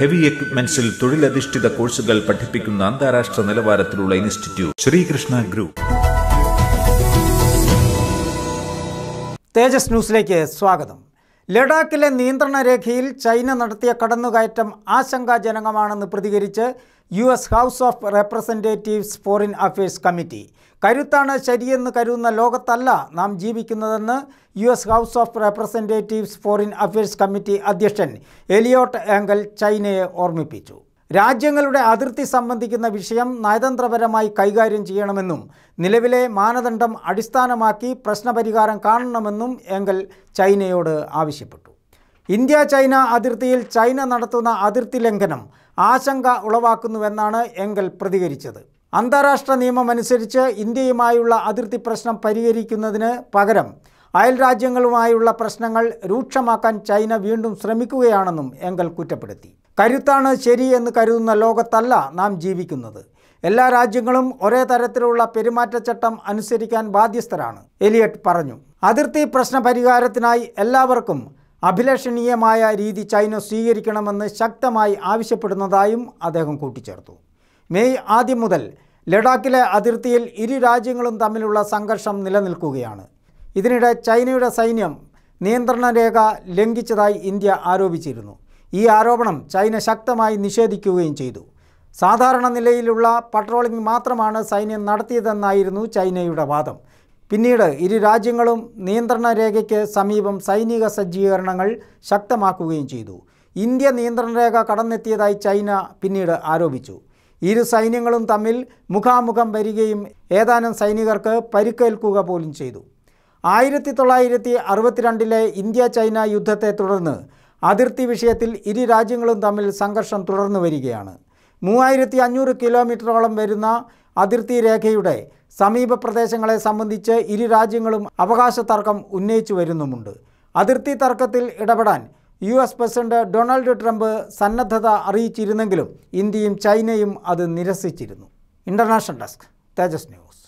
heavy എക്യുപ്മെന്റ്സിൽ തൊഴിലധിഷ്ഠിത കോഴ്സുകൾ പഠിപ്പിക്കുന്ന അന്താരാഷ്ട്ര നിലവാരത്തിലുള്ള ഇൻസ്റ്റിറ്റ്യൂട്ട് ശ്രീകൃഷ്ണ ഗ്രൂപ്പ് തേജസ് ന്യൂസിലേക്ക് സ്വാഗതം ലഡാക്കിലെ നിയന്ത്രണ രേഖയിൽ ചൈന നടത്തിയ കടന്നുകയറ്റം ആശങ്കാജനകമാണെന്ന് പ്രതികരിച്ച് U S house of representatives foreign affairs committee കരുത്താണ് ശരിയെന്ന് കരുതുന്ന ലോകത്തല്ല നാം ജീവിക്കുന്നതെന്ന് U S house of representatives foreign affairs committee അധ്യക്ഷൻ എലിയോട്ട് ആംഗൽ ചൈനയെ ഓർമ്മിപ്പിച്ചു രാജ്യങ്ങളുടെ അതിർത്തി സംബന്ധിക്കുന്ന വിഷയം നയതന്ത്രപരമായി കൈകാര്യം ചെയ്യണമെന്നും നിലവിലെ മാനദണ്ഡം അടിസ്ഥാനമാക്കി പ്രശ്നപരിഹാരം കാണണമെന്നും എങ്കൽ ചൈനയോട് ആവശ്യപ്പെട്ടു ഇന്ത്യ ചൈന അതിർത്തിയിൽ ചൈന നടത്തുന്ന അതിർത്തി ലംഘനം ആശങ്ക ഉളവാക്കുന്നുവെന്നാണ് എങ്കൽ പ്രതികരിച്ചത് അന്താരാഷ്ട്ര നിയമമനുസരിച്ച് ഇന്ത്യയുമായുള്ള അതിർത്തി പ്രശ്നം പരിഹരിക്കുന്നതിന് പകരം അയൽ രാജ്യങ്ങളുമായുള്ള പ്രശ്നങ്ങൾ രൂക്ഷമാക്കാൻ ചൈന വീണ്ടും ശ്രമിക്കുകയാണെന്നും എങ്കൽ കുറ്റപ്പെടുത്തി കരുത്താണ് ശരി എന്ന് കരുതുന്ന ലോകത്തല്ല നാം ജീവിക്കുന്നത് എല്ലാ രാജ്യങ്ങളും ഒരേ തരത്തിലുള്ള പെരുമാറ്റച്ചട്ടം അനുസരിക്കാൻ ബാധ്യസ്ഥരാണ് എലിയറ്റ് പറഞ്ഞു അതിർത്തി പ്രശ്ന പരിഹാരത്തിനായി എല്ലാവർക്കും അഭിലഷണീയമായ രീതി ചൈന സ്വീകരിക്കണമെന്ന് ശക്തമായി ആവശ്യപ്പെടുന്നതായും അദ്ദേഹം കൂട്ടിച്ചേർത്തു മെയ് ആദ്യം മുതൽ ലഡാക്കിലെ അതിർത്തിയിൽ ഇരു രാജ്യങ്ങളും തമ്മിലുള്ള സംഘർഷം നിലനിൽക്കുകയാണ് ഇതിനിടെ ചൈനയുടെ സൈന്യം നിയന്ത്രണ രേഖ ലംഘിച്ചതായി ഇന്ത്യ ആരോപിച്ചിരുന്നു ഈ ആരോപണം ചൈന ശക്തമായി നിഷേധിക്കുകയും ചെയ്തു സാധാരണ നിലയിലുള്ള പട്രോളിംഗ് മാത്രമാണ് സൈന്യം നടത്തിയതെന്നായിരുന്നു ചൈനയുടെ വാദം പിന്നീട് ഇരു രാജ്യങ്ങളും നിയന്ത്രണ രേഖയ്ക്ക് സമീപം സൈനിക സജ്ജീകരണങ്ങൾ ശക്തമാക്കുകയും ചെയ്തു ഇന്ത്യ നിയന്ത്രണ രേഖ കടന്നെത്തിയതായി ചൈന പിന്നീട് ആരോപിച്ചു ഇരു സൈന്യങ്ങളും തമ്മിൽ മുഖാമുഖം വരികയും ഏതാനും സൈനികർക്ക് പരിക്കേൽക്കുക പോലും ചെയ്തു ആയിരത്തി തൊള്ളായിരത്തി അറുപത്തിരണ്ടിലെ ഇന്ത്യ ചൈന യുദ്ധത്തെ തുടർന്ന് അതിർത്തി വിഷയത്തിൽ ഇരു രാജ്യങ്ങളും തമ്മിൽ സംഘർഷം തുടർന്നു വരികയാണ് മൂവായിരത്തി അഞ്ഞൂറ് കിലോമീറ്ററോളം വരുന്ന അതിർത്തി രേഖയുടെ സമീപ പ്രദേശങ്ങളെ സംബന്ധിച്ച് ഇരു രാജ്യങ്ങളും അവകാശ തർക്കം ഉന്നയിച്ചു വരുന്നുമുണ്ട് അതിർത്തി തർക്കത്തിൽ ഇടപെടാൻ U S president Donald Trump സന്നദ്ധത അറിയിച്ചിരുന്നെങ്കിലും ഇന്ത്യയും ചൈനയും അത് നിരസിച്ചിരുന്നു ഇന്റർനാഷണൽ ഡെസ്ക് തേജസ് ന്യൂസ്